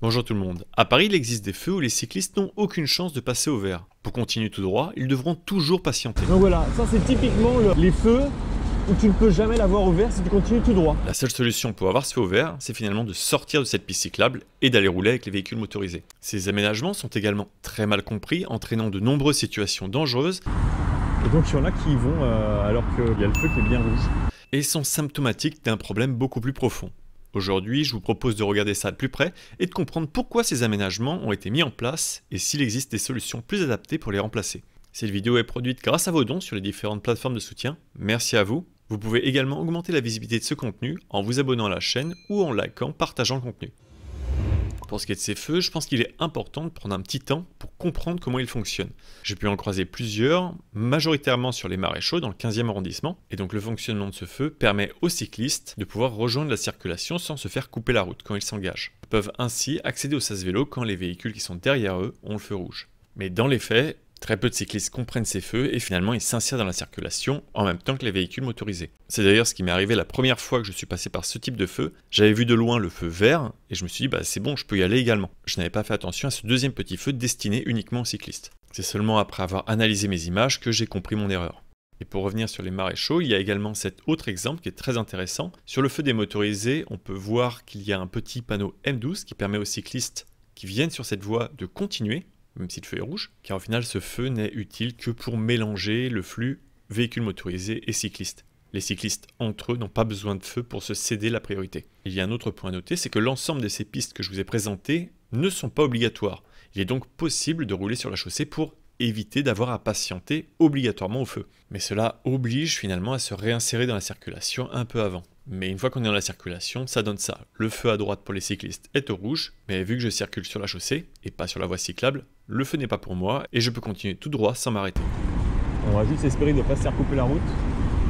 Bonjour tout le monde. À Paris, il existe des feux où les cyclistes n'ont aucune chance de passer au vert. Pour continuer tout droit, ils devront toujours patienter. Donc voilà, ça c'est typiquement les feux où tu ne peux jamais l'avoir au vert si tu continues tout droit. La seule solution pour avoir ce feu au vert, c'est finalement de sortir de cette piste cyclable et d'aller rouler avec les véhicules motorisés. Ces aménagements sont également très mal compris, entraînant de nombreuses situations dangereuses. Et donc il y en a qui y vont euh, alors qu'il y a le feu qui est bien rouge. Et sont symptomatiques d'un problème beaucoup plus profond. Aujourd'hui, je vous propose de regarder ça de plus près et de comprendre pourquoi ces aménagements ont été mis en place et s'il existe des solutions plus adaptées pour les remplacer. Cette vidéo est produite grâce à vos dons sur les différentes plateformes de soutien. Merci à vous. Vous pouvez également augmenter la visibilité de ce contenu en vous abonnant à la chaîne ou en likant, partageant le contenu. Pour ce qui est de ces feux, je pense qu'il est important de prendre un petit temps pour comprendre comment ils fonctionnent. J'ai pu en croiser plusieurs, majoritairement sur les marais chauds dans le 15e arrondissement, et donc le fonctionnement de ce feu permet aux cyclistes de pouvoir rejoindre la circulation sans se faire couper la route quand ils s'engagent. Ils peuvent ainsi accéder au sas vélo quand les véhicules qui sont derrière eux ont le feu rouge. Mais dans les faits, Très peu de cyclistes comprennent ces feux et finalement ils s'insèrent dans la circulation en même temps que les véhicules motorisés. C'est d'ailleurs ce qui m'est arrivé la première fois que je suis passé par ce type de feu. J'avais vu de loin le feu vert et je me suis dit bah c'est bon je peux y aller également. Je n'avais pas fait attention à ce deuxième petit feu destiné uniquement aux cyclistes. C'est seulement après avoir analysé mes images que j'ai compris mon erreur. Et pour revenir sur les maréchaux, il y a également cet autre exemple qui est très intéressant. Sur le feu des motorisés, on peut voir qu'il y a un petit panneau M12 qui permet aux cyclistes qui viennent sur cette voie de continuer même si le feu est rouge, car au final ce feu n'est utile que pour mélanger le flux véhicule motorisé et cyclistes. Les cyclistes entre eux n'ont pas besoin de feu pour se céder la priorité. Il y a un autre point à noter, c'est que l'ensemble de ces pistes que je vous ai présentées ne sont pas obligatoires. Il est donc possible de rouler sur la chaussée pour éviter d'avoir à patienter obligatoirement au feu. Mais cela oblige finalement à se réinsérer dans la circulation un peu avant. Mais une fois qu'on est dans la circulation, ça donne ça. Le feu à droite pour les cyclistes est au rouge, mais vu que je circule sur la chaussée et pas sur la voie cyclable, le feu n'est pas pour moi et je peux continuer tout droit sans m'arrêter. On va juste espérer ne pas se faire couper la route,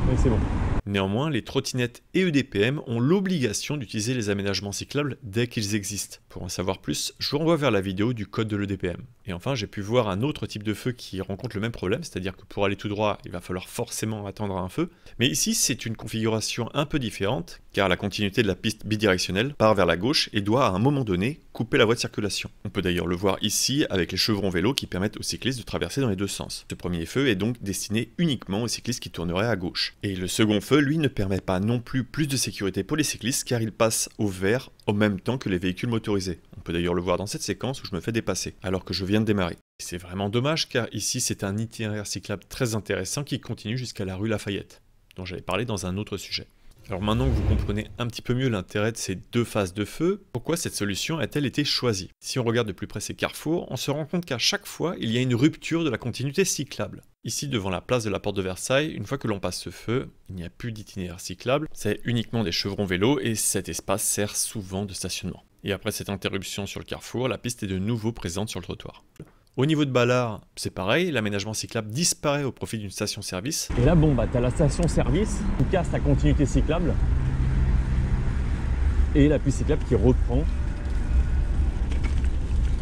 mais c'est bon. Néanmoins, les trottinettes et EDPM ont l'obligation d'utiliser les aménagements cyclables dès qu'ils existent. Pour en savoir plus, je vous renvoie vers la vidéo du code de l'EDPM. Et enfin, j'ai pu voir un autre type de feu qui rencontre le même problème, c'est-à-dire que pour aller tout droit, il va falloir forcément attendre un feu. Mais ici, c'est une configuration un peu différente, car la continuité de la piste bidirectionnelle part vers la gauche et doit à un moment donné couper la voie de circulation. On peut d'ailleurs le voir ici avec les chevrons vélo qui permettent aux cyclistes de traverser dans les deux sens. Ce premier feu est donc destiné uniquement aux cyclistes qui tourneraient à gauche. Et le second feu, lui, ne permet pas non plus plus de sécurité pour les cyclistes car il passe au vert en même temps que les véhicules motorisés. On peut d'ailleurs le voir dans cette séquence où je me fais dépasser, alors que je viens démarrer. C'est vraiment dommage car ici c'est un itinéraire cyclable très intéressant qui continue jusqu'à la rue Lafayette, dont j'avais parlé dans un autre sujet. Alors maintenant que vous comprenez un petit peu mieux l'intérêt de ces deux phases de feu, pourquoi cette solution a-t-elle été choisie Si on regarde de plus près ces carrefours, on se rend compte qu'à chaque fois, il y a une rupture de la continuité cyclable. Ici, devant la place de la porte de Versailles, une fois que l'on passe ce feu, il n'y a plus d'itinéraire cyclable, c'est uniquement des chevrons vélos et cet espace sert souvent de stationnement. Et après cette interruption sur le carrefour, la piste est de nouveau présente sur le trottoir. Au niveau de Ballard, c'est pareil, l'aménagement cyclable disparaît au profit d'une station-service. Et là, bon, bah, t'as la station-service qui casse la continuité cyclable et la piste cyclable qui reprend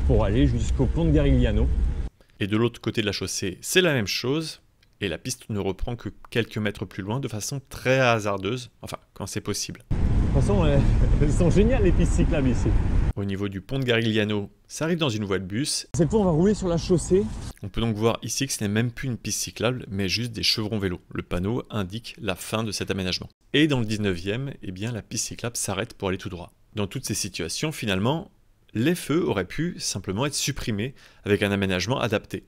pour aller jusqu'au pont de Garigliano. Et de l'autre côté de la chaussée, c'est la même chose, et la piste ne reprend que quelques mètres plus loin de façon très hasardeuse, enfin quand c'est possible. De toute façon, euh, elles sont géniales les pistes cyclables ici au niveau du pont de Garigliano, ça arrive dans une voie de bus. Cette fois, on va rouler sur la chaussée. On peut donc voir ici que ce n'est même plus une piste cyclable, mais juste des chevrons vélos. Le panneau indique la fin de cet aménagement. Et dans le 19e, eh bien, la piste cyclable s'arrête pour aller tout droit. Dans toutes ces situations, finalement, les feux auraient pu simplement être supprimés avec un aménagement adapté.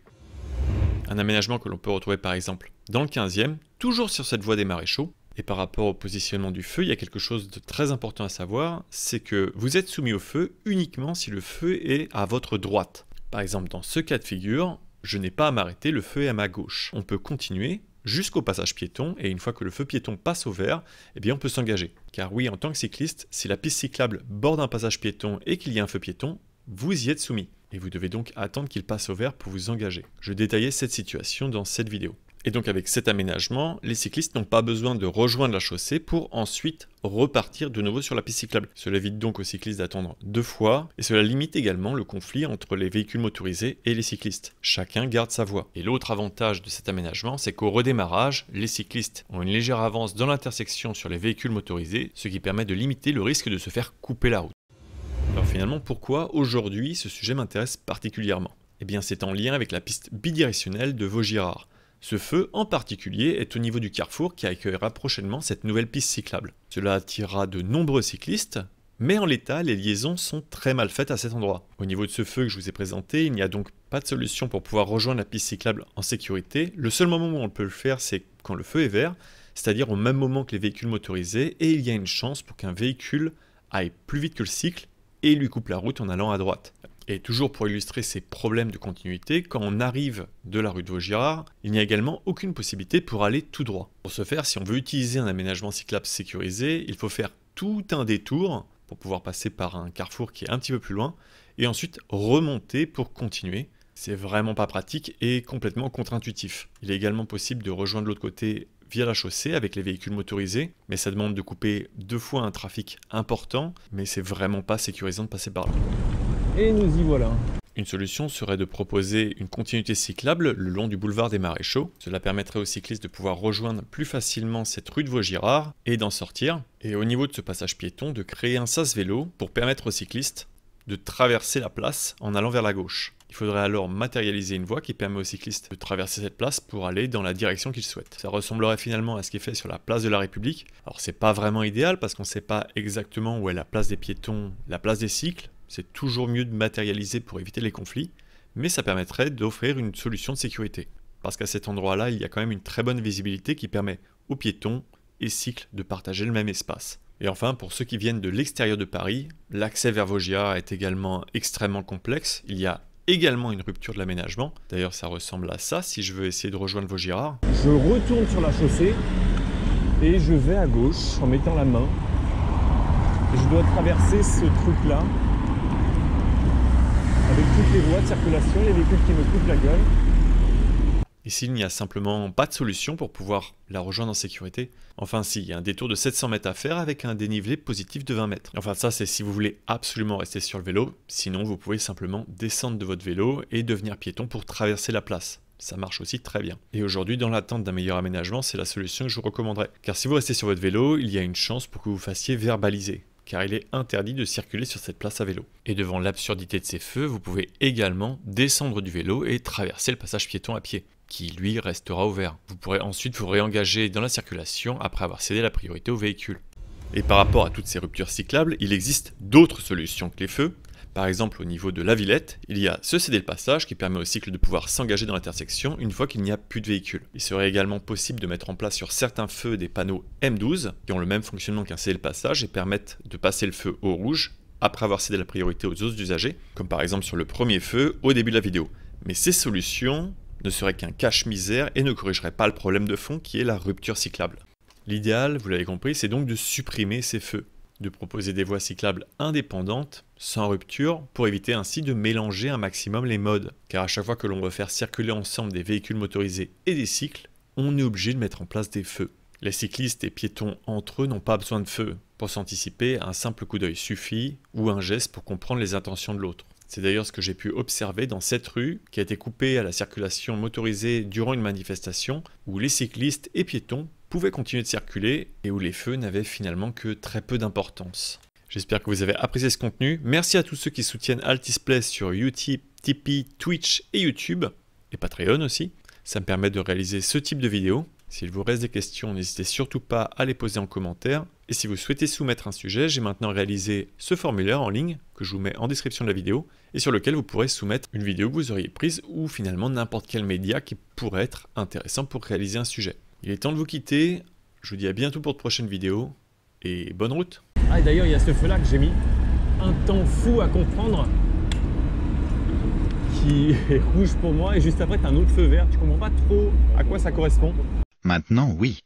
Un aménagement que l'on peut retrouver par exemple dans le 15e, toujours sur cette voie des maréchaux, et par rapport au positionnement du feu, il y a quelque chose de très important à savoir, c'est que vous êtes soumis au feu uniquement si le feu est à votre droite. Par exemple, dans ce cas de figure, je n'ai pas à m'arrêter, le feu est à ma gauche. On peut continuer jusqu'au passage piéton, et une fois que le feu piéton passe au vert, eh bien on peut s'engager. Car oui, en tant que cycliste, si la piste cyclable borde un passage piéton et qu'il y a un feu piéton, vous y êtes soumis. Et vous devez donc attendre qu'il passe au vert pour vous engager. Je détaillais cette situation dans cette vidéo. Et donc avec cet aménagement, les cyclistes n'ont pas besoin de rejoindre la chaussée pour ensuite repartir de nouveau sur la piste cyclable. Cela évite donc aux cyclistes d'attendre deux fois et cela limite également le conflit entre les véhicules motorisés et les cyclistes. Chacun garde sa voie. Et l'autre avantage de cet aménagement, c'est qu'au redémarrage, les cyclistes ont une légère avance dans l'intersection sur les véhicules motorisés, ce qui permet de limiter le risque de se faire couper la route. Alors finalement, pourquoi aujourd'hui ce sujet m'intéresse particulièrement Eh bien c'est en lien avec la piste bidirectionnelle de Vaugirard. Ce feu en particulier est au niveau du carrefour qui accueillera prochainement cette nouvelle piste cyclable. Cela attirera de nombreux cyclistes, mais en l'état, les liaisons sont très mal faites à cet endroit. Au niveau de ce feu que je vous ai présenté, il n'y a donc pas de solution pour pouvoir rejoindre la piste cyclable en sécurité. Le seul moment où on peut le faire, c'est quand le feu est vert, c'est-à-dire au même moment que les véhicules motorisés, et il y a une chance pour qu'un véhicule aille plus vite que le cycle et lui coupe la route en allant à droite. Et toujours pour illustrer ces problèmes de continuité, quand on arrive de la rue de Vaugirard, il n'y a également aucune possibilité pour aller tout droit. Pour ce faire, si on veut utiliser un aménagement cyclable sécurisé, il faut faire tout un détour pour pouvoir passer par un carrefour qui est un petit peu plus loin, et ensuite remonter pour continuer. C'est vraiment pas pratique et complètement contre-intuitif. Il est également possible de rejoindre l'autre côté via la chaussée avec les véhicules motorisés, mais ça demande de couper deux fois un trafic important, mais c'est vraiment pas sécurisant de passer par là. Et nous y voilà. Une solution serait de proposer une continuité cyclable le long du boulevard des Maréchaux. Cela permettrait aux cyclistes de pouvoir rejoindre plus facilement cette rue de Vaugirard et d'en sortir. Et au niveau de ce passage piéton, de créer un sas vélo pour permettre aux cyclistes de traverser la place en allant vers la gauche. Il faudrait alors matérialiser une voie qui permet aux cyclistes de traverser cette place pour aller dans la direction qu'ils souhaitent. Ça ressemblerait finalement à ce qui est fait sur la place de la République. Alors c'est pas vraiment idéal parce qu'on sait pas exactement où est la place des piétons, la place des cycles, c'est toujours mieux de matérialiser pour éviter les conflits, mais ça permettrait d'offrir une solution de sécurité. Parce qu'à cet endroit-là, il y a quand même une très bonne visibilité qui permet aux piétons et cycles de partager le même espace. Et enfin, pour ceux qui viennent de l'extérieur de Paris, l'accès vers Vosgia est également extrêmement complexe. Il y a également une rupture de l'aménagement. D'ailleurs, ça ressemble à ça si je veux essayer de rejoindre Vaugirard. Je retourne sur la chaussée et je vais à gauche en mettant la main. Je dois traverser ce truc-là avec toutes les voies de circulation, les véhicules qui me coupent la gueule. Ici, il n'y a simplement pas de solution pour pouvoir la rejoindre en sécurité Enfin si, il y a un détour de 700 mètres à faire avec un dénivelé positif de 20 mètres. Enfin ça c'est si vous voulez absolument rester sur le vélo, sinon vous pouvez simplement descendre de votre vélo et devenir piéton pour traverser la place ça marche aussi très bien. Et aujourd'hui, dans l'attente d'un meilleur aménagement, c'est la solution que je vous recommanderais. Car si vous restez sur votre vélo, il y a une chance pour que vous fassiez verbaliser car il est interdit de circuler sur cette place à vélo. Et devant l'absurdité de ces feux, vous pouvez également descendre du vélo et traverser le passage piéton à pied, qui lui restera ouvert. Vous pourrez ensuite vous réengager dans la circulation après avoir cédé la priorité au véhicule. Et par rapport à toutes ces ruptures cyclables, il existe d'autres solutions que les feux, par exemple, au niveau de la Villette, il y a ce céder le passage qui permet au cycle de pouvoir s'engager dans l'intersection une fois qu'il n'y a plus de véhicule. Il serait également possible de mettre en place sur certains feux des panneaux M12 qui ont le même fonctionnement qu'un CD le passage et permettent de passer le feu au rouge après avoir cédé la priorité aux autres usagers, comme par exemple sur le premier feu au début de la vidéo. Mais ces solutions ne seraient qu'un cache-misère et ne corrigeraient pas le problème de fond qui est la rupture cyclable. L'idéal, vous l'avez compris, c'est donc de supprimer ces feux de proposer des voies cyclables indépendantes, sans rupture, pour éviter ainsi de mélanger un maximum les modes. Car à chaque fois que l'on veut faire circuler ensemble des véhicules motorisés et des cycles, on est obligé de mettre en place des feux. Les cyclistes et piétons entre eux n'ont pas besoin de feux. Pour s'anticiper, un simple coup d'œil suffit, ou un geste pour comprendre les intentions de l'autre. C'est d'ailleurs ce que j'ai pu observer dans cette rue qui a été coupée à la circulation motorisée durant une manifestation où les cyclistes et piétons pouvaient continuer de circuler et où les feux n'avaient finalement que très peu d'importance. J'espère que vous avez apprécié ce contenu. Merci à tous ceux qui soutiennent Altisplay sur YouTube, Tipeee, Twitch et YouTube, et Patreon aussi. Ça me permet de réaliser ce type de vidéos. S'il vous reste des questions, n'hésitez surtout pas à les poser en commentaire. Et si vous souhaitez soumettre un sujet, j'ai maintenant réalisé ce formulaire en ligne que je vous mets en description de la vidéo et sur lequel vous pourrez soumettre une vidéo que vous auriez prise ou finalement n'importe quel média qui pourrait être intéressant pour réaliser un sujet. Il est temps de vous quitter, je vous dis à bientôt pour de prochaines vidéos, et bonne route Ah d'ailleurs il y a ce feu là que j'ai mis un temps fou à comprendre, qui est rouge pour moi, et juste après t'as un autre feu vert, tu comprends pas trop à quoi ça correspond Maintenant oui